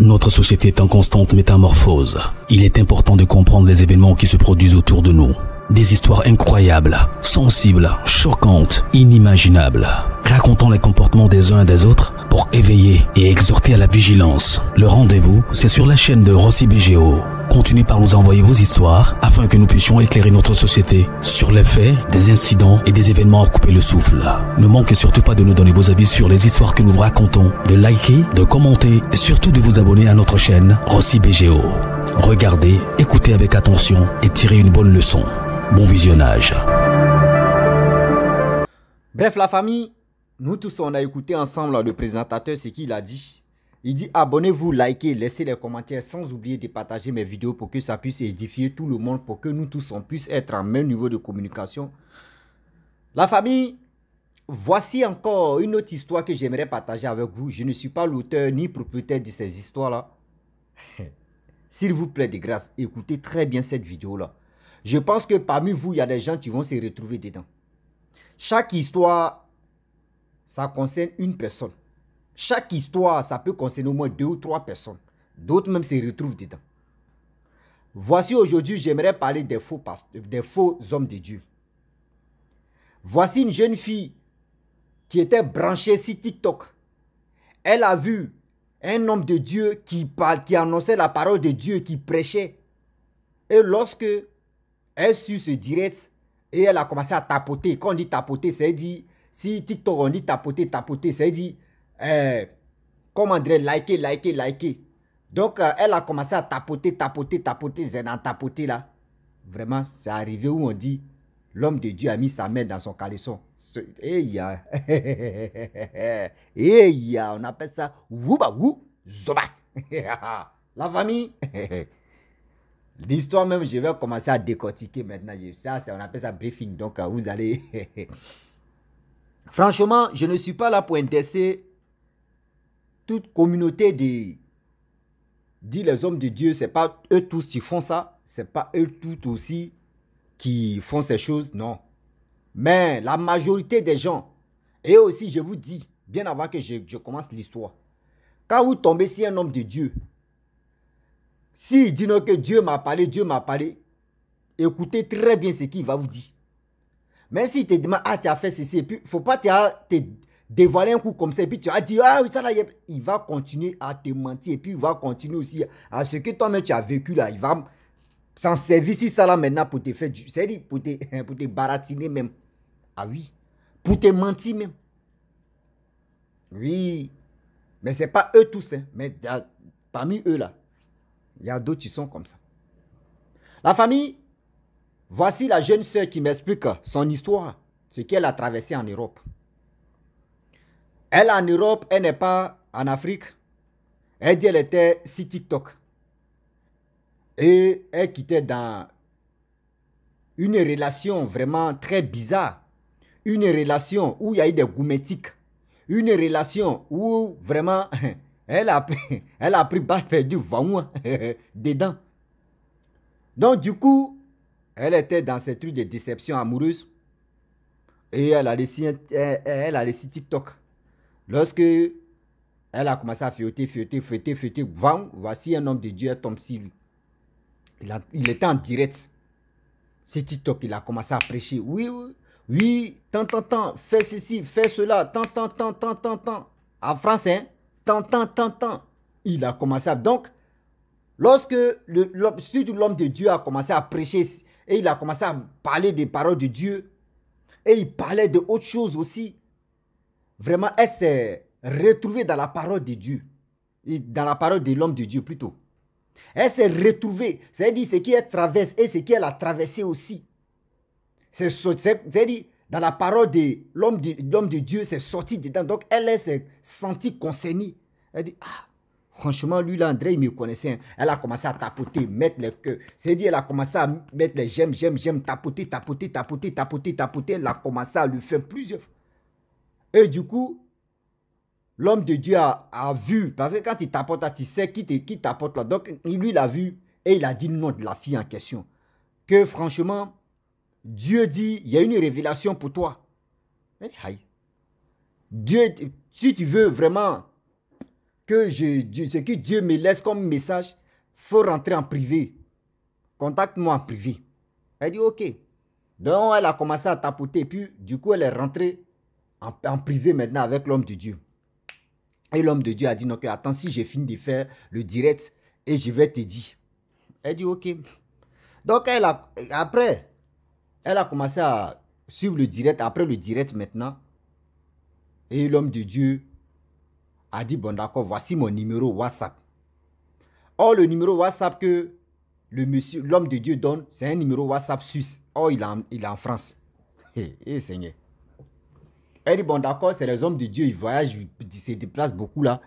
Notre société est en constante métamorphose. Il est important de comprendre les événements qui se produisent autour de nous. Des histoires incroyables, sensibles, choquantes, inimaginables racontant les comportements des uns et des autres pour éveiller et exhorter à la vigilance. Le rendez-vous, c'est sur la chaîne de Rossi BGO. Continuez par nous envoyer vos histoires afin que nous puissions éclairer notre société sur les faits, des incidents et des événements à couper le souffle. Ne manquez surtout pas de nous donner vos avis sur les histoires que nous vous racontons, de liker, de commenter et surtout de vous abonner à notre chaîne Rossi BGO. Regardez, écoutez avec attention et tirez une bonne leçon. Bon visionnage. Bref, la famille, nous tous, on a écouté ensemble le présentateur, ce qu'il a dit. Il dit abonnez-vous, likez, laissez les commentaires sans oublier de partager mes vidéos pour que ça puisse édifier tout le monde, pour que nous tous, on puisse être en même niveau de communication. La famille, voici encore une autre histoire que j'aimerais partager avec vous. Je ne suis pas l'auteur ni propriétaire de ces histoires-là. S'il vous plaît, de grâce, écoutez très bien cette vidéo-là. Je pense que parmi vous, il y a des gens qui vont se retrouver dedans. Chaque histoire ça concerne une personne. Chaque histoire, ça peut concerner au moins deux ou trois personnes. D'autres même se retrouvent dedans. Voici aujourd'hui, j'aimerais parler des faux, faux hommes de Dieu. Voici une jeune fille qui était branchée sur TikTok. Elle a vu un homme de Dieu qui parle, qui annonçait la parole de Dieu, qui prêchait. Et lorsque elle sut ce direct, et elle a commencé à tapoter. Quand on dit tapoter, c'est dit si TikTok, on dit tapoter, tapoter, ça dit euh, comment dire, eh, liker, liker, liker. Donc, euh, elle a commencé à tapoter, tapoter, tapoter. J'ai dans tapoter là. Vraiment, c'est arrivé où on dit, l'homme de Dieu a mis sa main dans son caleçon. Et il y a. Et on appelle ça Wouba Wou Zoba. La famille. L'histoire même, je vais commencer à décortiquer maintenant. Ça, on appelle ça briefing. Donc, euh, vous allez. Franchement, je ne suis pas là pour intéresser toute communauté des... Dit les hommes de Dieu, c'est pas eux tous qui font ça, c'est pas eux tous aussi qui font ces choses, non. Mais la majorité des gens, et aussi je vous dis, bien avant que je, commence l'histoire, quand vous tombez si un homme de Dieu, si dit non que Dieu m'a parlé, Dieu m'a parlé, écoutez très bien ce qu'il va vous dire. Mais s'il te demande, ah, tu as fait ceci, et puis, Il ne faut pas te dévoiler un coup comme ça, et puis tu as dit, ah oui, ça là, il va continuer à te mentir, et puis il va continuer aussi à ce que toi-même tu as vécu là, il va s'en servir si ça là maintenant pour te faire du, cest pour te, baratiner même. Ah oui, pour te mentir même. Oui, mais c'est pas eux tous, hein. mais parmi eux là, il y a d'autres qui sont comme ça. La famille, Voici la jeune sœur qui m'explique son histoire, ce qu'elle a traversé en Europe. Elle en Europe, elle n'est pas en Afrique. Elle dit qu'elle était sur TikTok. Et elle quittait dans une relation vraiment très bizarre. Une relation où il y a eu des goumétiques. Une relation où vraiment elle a, elle a pris balle perdue, dedans. Donc du coup, elle était dans cette rue de déception amoureuse. Et elle a laissé, TikTok. Lorsque elle a commencé à fioter, fioter, fioter, fioter, voici un homme de Dieu, Tom tombe Il, était en direct. C'est TikTok, il a commencé à prêcher. Oui, oui, oui, tant, tant, tant, fais ceci, fais cela, tant, tant, tant, tant, tant, tant. En français, hein, tant, tant, tant, Il a commencé à. Donc, lorsque l'homme de Dieu a commencé à prêcher et il a commencé à parler des paroles de Dieu. Et il parlait de autre chose aussi. Vraiment, elle s'est retrouvée dans la parole de Dieu. Dans la parole de l'homme de Dieu plutôt. Elle s'est retrouvée. C'est-à-dire ce est traverse et ce qu'elle a traversé aussi. C'est-à-dire dans la parole de l'homme de, de Dieu, c'est sorti dedans. Donc elle, elle s'est sentie concernée. Elle dit, ah, Franchement, lui, l'André, il me connaissait. Hein. Elle a commencé à tapoter, mettre les queues. C'est dit, elle a commencé à mettre les j'aime, j'aime, j'aime, tapoter, tapoter, tapoter, tapoter, tapoter. Elle a commencé à lui faire plusieurs Et du coup, l'homme de Dieu a, vu. Parce que quand il tapote, là, tu sais qui, qui t'apporte là. Donc, lui, il a vu. Et il a dit le nom de la fille en question. Que franchement, Dieu dit, il y a une révélation pour toi. Dieu, si tu veux vraiment que je, ce que Dieu me laisse comme message, faut rentrer en privé. Contacte-moi en privé. Elle dit OK. Donc elle a commencé à tapoter. Puis du coup, elle est rentrée en, privé maintenant avec l'homme de Dieu. Et l'homme de Dieu a dit non, attends, si j'ai fini de faire le direct et je vais te dire. Elle dit OK. Donc elle a, après, elle a commencé à suivre le direct. Après le direct maintenant, et l'homme de Dieu a dit, bon d'accord, voici mon numéro WhatsApp. Or, le numéro WhatsApp que le monsieur, l'homme de Dieu donne, c'est un numéro WhatsApp suisse. Or, il est il est en France. Hé, eh, eh, Seigneur. Elle dit, bon d'accord, c'est les hommes de Dieu, ils voyagent, ils se déplacent beaucoup là.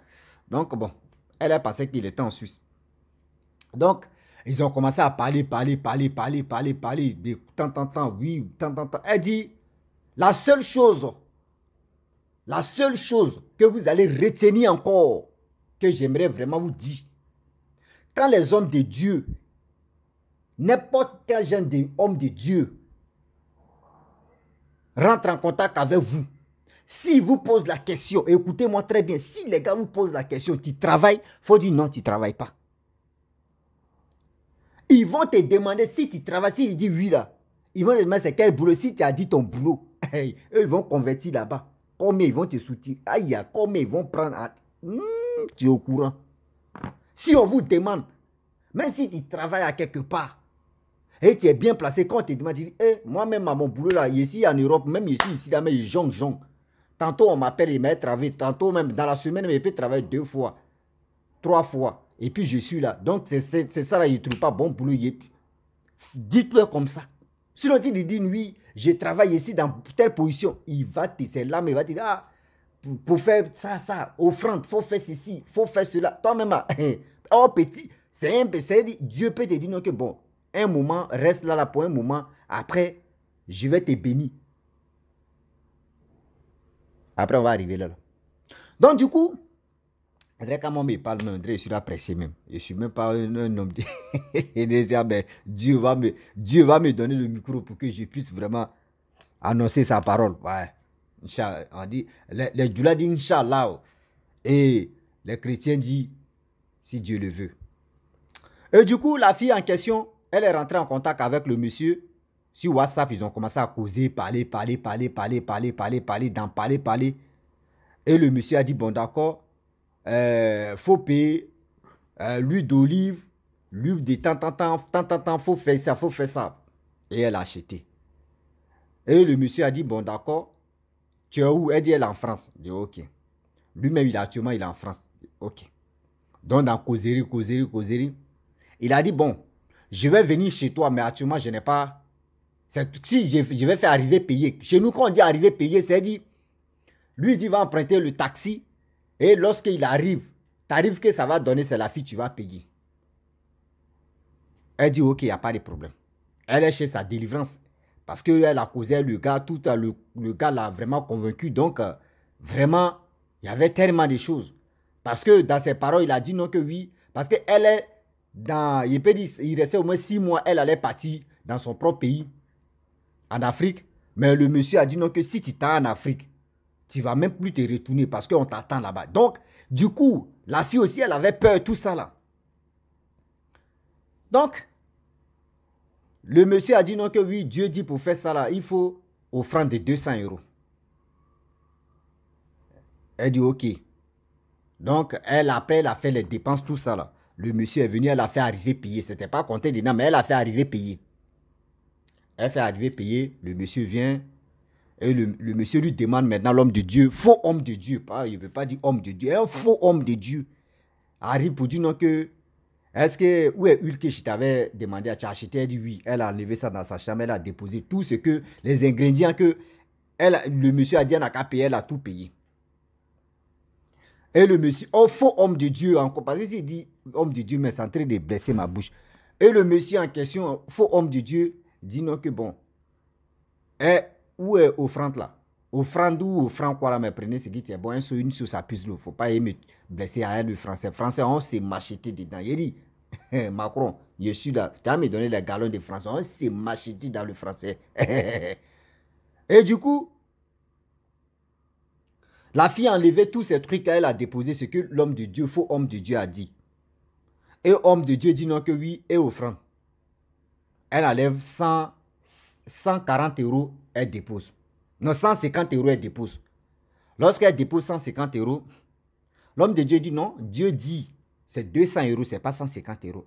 Donc, bon, elle a pensé qu'il était en Suisse. Donc, ils ont commencé à parler, parler, parler, parler, parler, parler. Tant, tant, tant, oui, tant, tant, tant. Elle dit, la seule chose la seule chose que vous allez retenir encore, que j'aimerais vraiment vous dire, quand les hommes de Dieu, n'importe quel genre d'homme de Dieu, rentre en contact avec vous, s'ils vous pose la question, écoutez-moi très bien, si les gars vous posent la question, tu travailles, faut dire non, tu ne travailles pas. Ils vont te demander si tu travailles, si tu oui là. Ils vont te demander c'est quel boulot, si tu as dit ton boulot. eux, ils vont convertir là-bas combien ils vont te soutenir, aïe, combien ils vont prendre. Hmm, tu es au courant. Si on vous demande, même si tu travailles à quelque part, et tu es bien placé, quand tu te demandes, eh, moi-même à mon boulot là, ici en Europe, même ici, ici, là, mais je Tantôt on m'appelle, et m'a travaillé, tantôt même dans la semaine, mais il peut travailler deux fois, trois fois. Et puis je suis là. Donc c'est ça là, il ne trouve pas bon boulot. Dites-le comme ça. Sinon, il dit, oui, je travaille ici dans telle position. Il va te, c'est mais il va te dire, ah, pour, faire ça, ça, offrande, faut faire ceci, faut faire cela. Toi-même, ah, oh petit, c'est un Dieu peut te dire, non, que bon, un moment, reste là, là pour un moment, après, je vais te bénir. Après, on va arriver là. là. Donc, du coup, André même il parle, mais André, je suis là prêché même. Je suis même pas un, homme Dieu va, me, Dieu va me donner le micro pour que je puisse vraiment annoncer sa parole. Ouais. On dit, les, Inch'Allah. Oh. Et les chrétiens disent, si Dieu le veut. Et du coup, la fille en question, elle est rentrée en contact avec le monsieur. Sur WhatsApp, ils ont commencé à causer, parler, parler, parler, parler, parler, parler, parler, d'en parler, parler. Et le monsieur a dit, bon d'accord, euh, faut payer euh, l'huile d'olive, l'huile de tant, tant, faut faire ça, faut faire ça. Et elle a acheté. Et le monsieur a dit, bon d'accord, tu es où Elle dit, elle est en France. Je ok. Lui-même, il, actuellement, il est en France. ok. Donc, dans causerie, causerie, causerie, il a dit, bon, je vais venir chez toi, mais actuellement, je n'ai pas... Si je, vais faire arriver payer. Chez nous, quand on dit arriver payer, c'est dit, lui, il dit, va emprunter le taxi et lorsqu'il arrive, tarif que ça va donner, c'est la fille, tu vas payer. Elle dit, ok, il n'y a pas de problème. Elle est chez sa délivrance. Parce qu'elle a causé le gars, tout euh, le, gars l'a vraiment convaincu. Donc, euh, vraiment, il y avait tellement de choses. Parce que dans ses paroles, il a dit non que oui. Parce qu'elle est dans. Il peut dire, il restait au moins six mois, elle allait partir dans son propre pays, en Afrique. Mais le monsieur a dit non que si tu es en Afrique, tu vas même plus te retourner parce qu'on t'attend là-bas. Donc, du coup, la fille aussi, elle avait peur, tout ça là. Donc, le monsieur a dit non que oui, Dieu dit pour faire ça là, il faut offrande de 200 euros. Elle dit ok. Donc, elle, après, elle a fait les dépenses, tout ça là. Le monsieur est venu, elle a fait arriver payer. C'était pas compté, dit non, mais elle a fait arriver payer. Elle fait arriver payer, le monsieur vient, et le, monsieur lui demande maintenant l'homme de Dieu, faux homme de Dieu, pas, il ne pas dire homme de Dieu, un faux homme de Dieu arrive pour dire non que est-ce que où est Hulk je t'avais demandé à t'acheter. Elle dit oui, elle a enlevé ça dans sa chambre, elle a déposé tout ce que les ingrédients que elle, le monsieur a dit qu'à payer, elle a tout payé. Et le monsieur, Un oh, faux homme de Dieu encore, parce il dit homme de Dieu, mais c'est en train de blesser ma bouche. Et le monsieur en question, faux homme de Dieu, dit non que bon, eh où est offrande là. Offrande ou offrande quoi là, mais prenez ce qui bon, un sou, une sous, ça puce l'eau. Faut pas aimer blesser à rien le français. Français, on s'est macheté dedans. Il dit, Macron, je suis là. Tu as mis donné les galons de français. On s'est macheté dans le français. Et du coup, la fille a enlevé tous ces trucs, elle a déposé ce que l'homme de Dieu, faux homme de Dieu a dit. Et homme de Dieu dit non que oui et offrande. Elle enlève 100, 140 euros elle dépose. Non, 150 euros, elle dépose. Lorsqu'elle dépose 150 euros, l'homme de Dieu dit non. Dieu dit, c'est 200 euros, c'est pas 150 euros.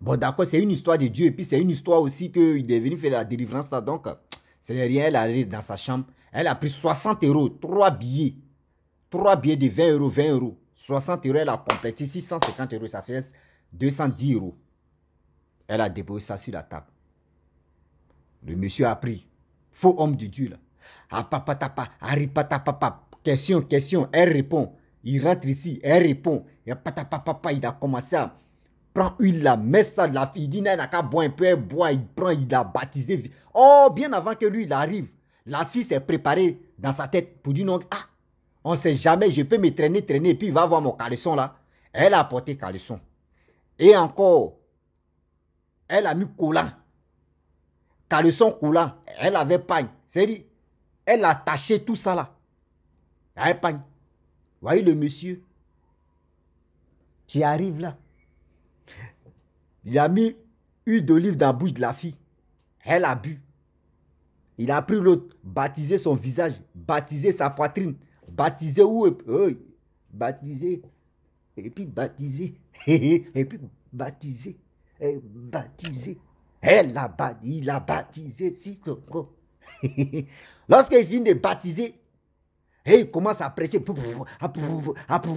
Bon, d'accord, c'est une histoire de Dieu. Et puis, c'est une histoire aussi qu'il est venu faire la délivrance là. Donc, c'est rien. Elle allée dans sa chambre. Elle a pris 60 euros, 3 billets. 3 billets de 20 euros, 20 euros. 60 euros, elle a complété 650 euros. Ça fait 210 euros. Elle a déposé ça sur la table. Le monsieur a pris. Faux homme de Dieu, là. Ah, papa, papa. Question, question, elle répond. Il rentre ici, elle répond. Et papa, il a commencé à prendre une la met ça, la fille, il dit, n'a qu'à boire un peu, il prend, il a baptisé. Oh, bien avant que lui, il arrive, la fille s'est préparée dans sa tête pour dire non, ah, on sait jamais, je peux me traîner, traîner, et puis il va voir mon caleçon là. Elle a porté caleçon. Et encore, elle a mis collant car le sang coulant, elle avait pagne. C'est dit, elle attachait tout ça là. Elle pagne. Voyez le monsieur. Tu arrives là. Il a mis une d'olive dans la bouche de la fille. Elle a bu. Il a pris l'autre, baptisé son visage, baptisé sa poitrine, baptisé où Baptisé. Et puis baptisé. et puis baptisé. Et baptisé. Elle l'a baptisé, il l'a baptisé. Si, Lorsqu'il finit de baptiser, et il commence à prêcher.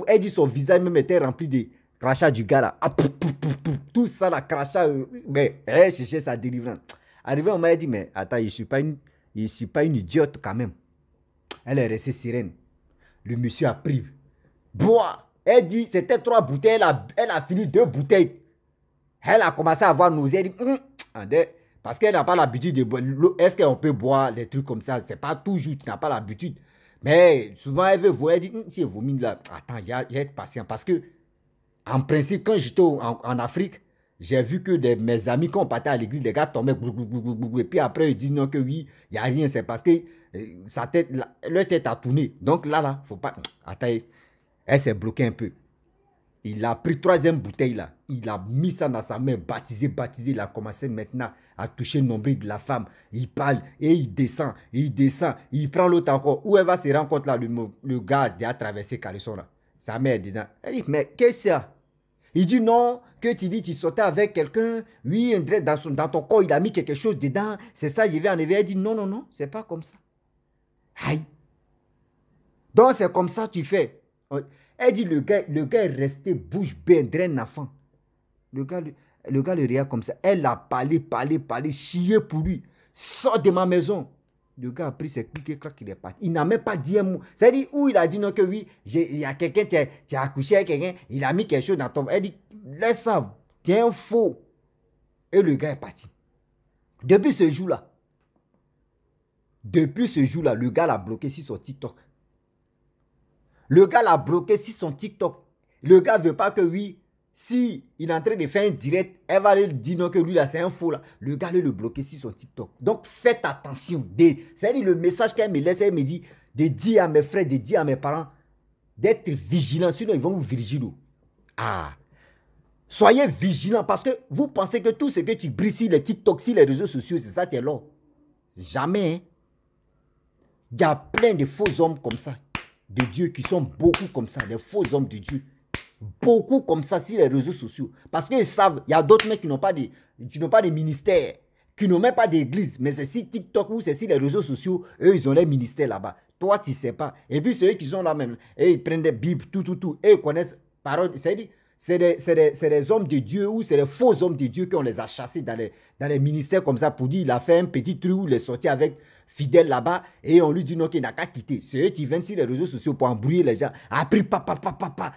Elle dit son visage même était rempli de crachats du gars ah, Tout ça, la crachat. Euh, mais elle cherchait sa délivrance. Arrivé, on elle dit Mais attends, je ne suis, pas une, suis pas une idiote quand même. Elle est restée sereine. Le monsieur a pris. Bois Elle dit C'était trois bouteilles. Elle a, fini deux bouteilles. Elle a commencé à avoir nausée. Elle dit hum, parce qu'elle n'a pas l'habitude de boire. Est-ce qu'on peut boire les trucs comme ça C'est pas toujours, tu n'as pas l'habitude. Mais souvent, elle veut voir, elle dit, hum, si si là, attends, a être patient. Parce que, en principe, quand j'étais en, Afrique, j'ai vu que mes amis, quand on partait à l'église, les gars tombaient, et puis après, ils disent non, que oui, il n'y a rien. C'est parce que euh, sa tête, leur tête a tourné. Donc là, là, faut pas. Attends, elle s'est bloquée un peu. Il a pris troisième bouteille là. Il a mis ça dans sa main, baptisé, baptisé. Il a commencé maintenant à toucher le nombril de la femme. Il parle et il descend, il descend, il prend l'autre encore. Où elle va se compte là, le, gars a traversé caresson là. Sa mère est dedans. Elle dit, mais qu'est-ce que c'est il dit non, que tu dis tu sautais avec quelqu'un, oui, André, dans, dans ton corps, il a mis quelque chose dedans, c'est ça, Il vais enlever. Elle dit non, non, non, c'est pas comme ça. Aïe. Donc c'est comme ça que tu fais. Elle dit, le gars, le gars est resté bouche bée, drain enfant. Le gars, le, gars le regarde comme ça. Elle a parlé, parlé, parlé, chier pour lui. Sors de ma maison. Le gars a pris ses clics et il est parti. Il n'a même pas dit un mot. C'est-à-dire, où il a dit non, que oui, il y a quelqu'un, qui a accouché avec quelqu'un, il a mis quelque chose dans ton. Elle dit, laisse ça, tu un faux. Et le gars est parti. Depuis ce jour-là, depuis ce jour-là, le gars l'a bloqué sur son TikTok. Le gars l'a bloqué sur son TikTok. Le gars veut pas que oui, si il est en train de faire un direct, elle va lui dire non que lui là c'est un faux là. Le gars lui le bloquer sur son TikTok. Donc faites attention. C'est-à-dire le message qu'elle me laisse, elle me dit de dire à mes frères, de dire à mes parents d'être vigilant, sinon ils vont vous virer. Ah, soyez vigilants parce que vous pensez que tout ce que tu brises si les TikTok, si les réseaux sociaux, c'est ça, t'es là. Jamais. Hein. Il y a plein de faux hommes comme ça de Dieu qui sont beaucoup comme ça, des faux hommes de Dieu. Beaucoup comme ça sur les réseaux sociaux. Parce qu'ils savent, il y a d'autres mecs qui n'ont pas, de, pas de ministère, qui n'ont même pas d'église. Mais c'est si TikTok ou c'est si les réseaux sociaux, eux, ils ont les ministères là-bas. Toi, tu ne sais pas. Et puis, ceux qui sont là même, et ils prennent des Bibles, tout, tout, tout, et ils connaissent parole. C'est-à-dire, c'est les hommes de Dieu ou c'est les faux hommes de Dieu qu'on les a chassés dans les, dans les ministères comme ça pour dire il a fait un petit truc où il est sorti avec fidèle là-bas et on lui dit non qu'il n'a qu'à quitter. C'est eux qui viennent sur les réseaux sociaux pour embrouiller les gens. Après, papa, papa, papa.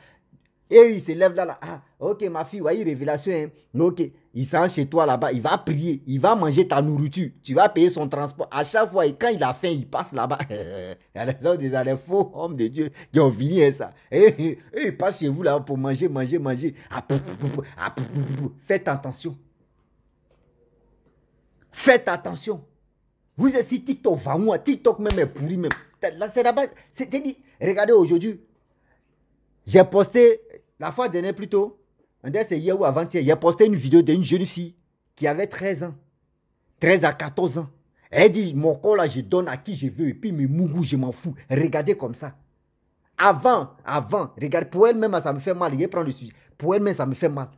Et il se lève là, Ah, ok, ma fille, voyez, révélation. Hein. Ok, il s'en chez toi là-bas. Il va prier. Il va manger ta nourriture. Tu vas payer son transport. À chaque fois, et quand il a faim, il passe là-bas. il y a des faux hommes de Dieu qui ont fini hein, ça. Et, eh, eh, eh, il passe chez vous là pour manger, manger, manger. Faites attention. Faites attention. Vous êtes si TikTok va moi TikTok même est pourri même. c'est là-bas. C'est dit, regardez aujourd'hui. J'ai posté la fois dernière, plutôt, un des hier ou avant-hier, il a posté une vidéo d'une jeune fille qui avait 13 ans. 13 à 14 ans. Elle dit, mon corps là, je donne à qui je veux. Et puis mes mougous, je m'en fous. Regardez comme ça. Avant, avant, regardez, pour elle-même, ça me fait mal. Il prend le sujet. Pour elle-même, ça me fait mal.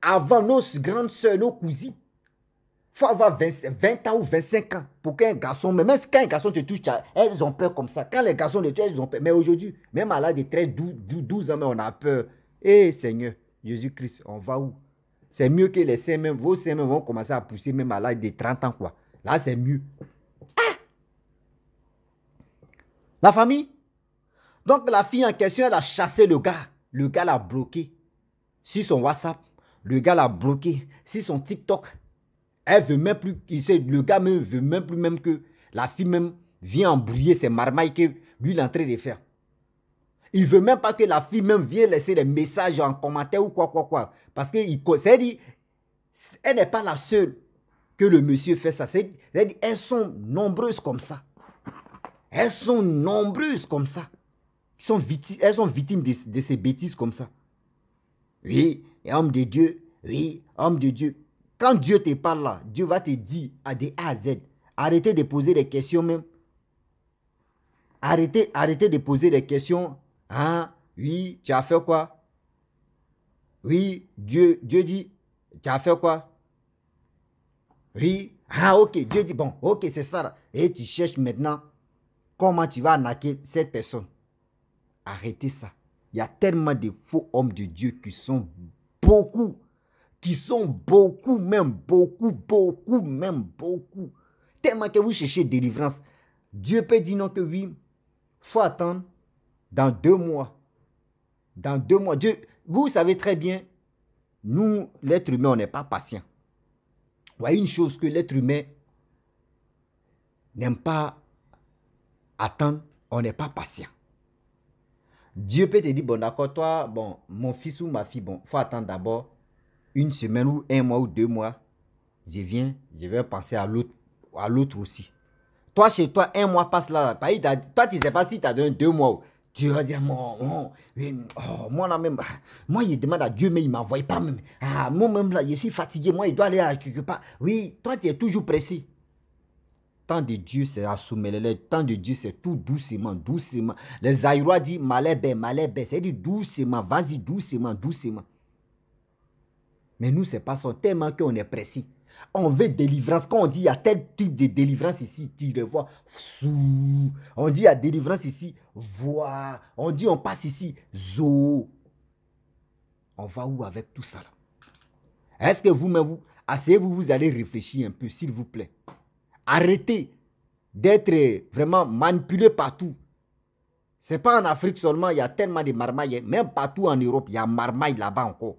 Avant, nos grandes soeurs, nos cousines, faut avoir 20, ans ou 25 ans pour qu'un garçon, même quand un garçon te touche, elles ont peur comme ça. Quand les garçons te touchent, elles ont peur. Mais aujourd'hui, même à l'âge de 13, 12, ans, on a peur. Eh Seigneur, Jésus-Christ, on va où C'est mieux que les seins, mêmes. vos seins vont commencer à pousser même à l'âge de 30 ans, quoi. Là, c'est mieux. Ah! la famille. Donc, la fille en question, elle a chassé le gars. Le gars l'a bloqué. Sur son WhatsApp, le gars l'a bloqué. Sur son TikTok, elle veut même plus, le gars veut même plus même que la fille même vienne embrouiller ses marmailles que lui il est en train de faire. Il veut même pas que la fille même vienne laisser des messages en commentaire ou quoi, quoi, quoi. Parce que elle n'est pas la seule que le monsieur fait ça. cest elles sont nombreuses comme ça. Elles sont nombreuses comme ça. Elles sont victimes, elles sont victimes de, ces bêtises comme ça. Oui, homme de Dieu, oui, homme de Dieu. Quand Dieu te parle là, Dieu va te dire à des A à Z. Arrêtez de poser des questions même. Arrêtez, arrêtez de poser des questions. Hein? Oui, tu as fait quoi? Oui, Dieu, Dieu dit, tu as fait quoi? Oui. Ah, ok. Dieu dit, bon, ok, c'est ça. Et tu cherches maintenant comment tu vas naquer cette personne. Arrêtez ça. Il y a tellement de faux hommes de Dieu qui sont beaucoup qui sont beaucoup, même beaucoup, beaucoup, même beaucoup. Tellement que vous cherchez délivrance. Dieu peut dire non que oui, faut attendre dans deux mois. Dans deux mois. Dieu, vous savez très bien, nous, l'être humain, on n'est pas patient. Voyez une chose que l'être humain n'aime pas attendre, on n'est pas patient. Dieu peut te dire, bon d'accord, toi, bon, mon fils ou ma fille, bon, faut attendre d'abord une semaine ou un mois ou deux mois, je viens, je vais penser à l'autre, à l'autre aussi. Toi, chez toi, un mois passe là. Toi, tu sais pas si tu as deux mois. Tu vas dire, mon, oh, moi, là même, moi, je demande à Dieu, mais il ne m'envoie pas même. Ah, moi-même, là, je suis fatigué, moi, il doit aller à quelque part. Oui, toi, tu es toujours pressé. Tant de Dieu, c'est assoumelé. Tant de Dieu, c'est tout doucement, doucement. Les Aïrois disent, malais ben, ben. cest à doucement, vas-y, doucement, doucement. Mais nous, c'est pas ça. Tellement qu'on est précis. On veut délivrance. Quand on dit il y a tel type de délivrance ici, tu le vois. On dit il y a délivrance ici, voix. On dit on passe ici, zo. On va où avec tout ça Est-ce que vous-même, vous, asseyez-vous, vous allez réfléchir un peu, s'il vous plaît. Arrêtez d'être vraiment manipulé partout. n'est pas en Afrique seulement, il y a tellement de marmailles. Même partout en Europe, il y a marmailles là-bas encore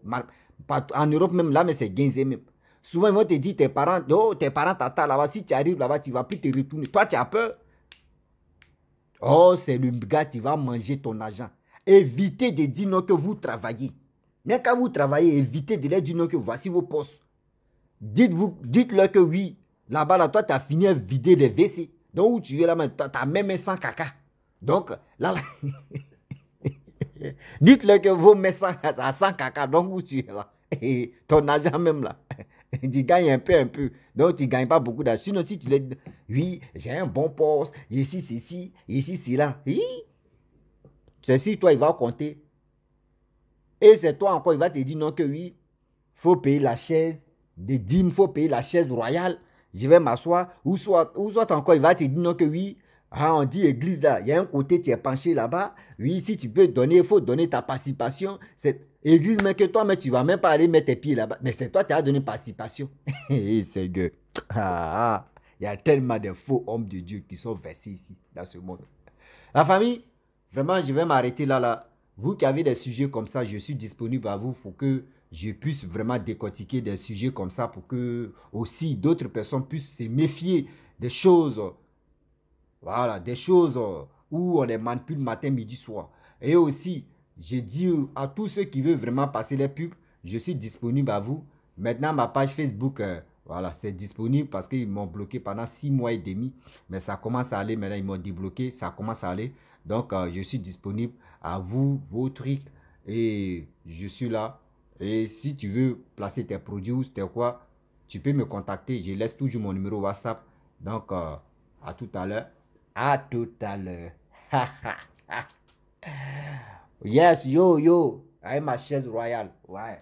en Europe même, là, mais c'est guinzé même. Souvent, ils vont te dire, tes parents, oh, tes parents t'attendent là-bas. Si tu arrives là-bas, tu ne vas plus te retourner. Toi, tu as peur. Oh, c'est le gars tu va manger ton argent. Évitez de dire non que vous travaillez. Mais quand vous travaillez, évitez de leur dire non que voici vos postes. Dites-vous, dites-leur que oui, là-bas, là, toi, tu as fini à vider les WC. Donc, où tu es là, tu as même un sans caca. Donc, là, là dites-leur que vos mettez sont sans caca. Donc, où tu es là. et ton argent même là, tu gagnes un peu, un peu. Donc, tu ne gagnes pas beaucoup d'argent. Sinon, si tu le dis, oui, j'ai un bon poste, ici, c'est ici, ici, c'est là. Oui. Ceci, toi, il va compter. Et c'est toi encore, il va te dire non que oui, faut payer la chaise des dîmes, faut payer la chaise royale. Je vais m'asseoir. Ou soit, ou soit encore, il va te dire non que oui, ah, on dit église là, il y a un côté, tu es penché là-bas. Oui, si tu peux donner, il faut donner ta participation. C'est Église, mais que toi, mais tu vas même pas aller mettre tes pieds là-bas. Mais c'est toi qui as donné participation. Hé, Seigneur. Ah, ah, il y a tellement de faux hommes de Dieu qui sont versés ici, dans ce monde. La famille, vraiment, je vais m'arrêter là, là. Vous qui avez des sujets comme ça, je suis disponible à vous pour que je puisse vraiment décortiquer des sujets comme ça, pour que aussi d'autres personnes puissent se méfier des choses. Voilà, des choses où on les manipule matin, midi, soir. Et aussi, j'ai dit à tous ceux qui veulent vraiment passer les pubs, je suis disponible à vous. Maintenant, ma page Facebook, euh, voilà, c'est disponible parce qu'ils m'ont bloqué pendant six mois et demi. Mais ça commence à aller. Maintenant, ils m'ont débloqué. Ça commence à aller. Donc, euh, je suis disponible à vous, vos trucs. Et je suis là. Et si tu veux placer tes produits ou tes quoi, tu peux me contacter. Je laisse toujours mon numéro WhatsApp. Donc, euh, à tout à l'heure. À tout à l'heure. Yes, yo, yo. I'm a Ashed Royal. Why?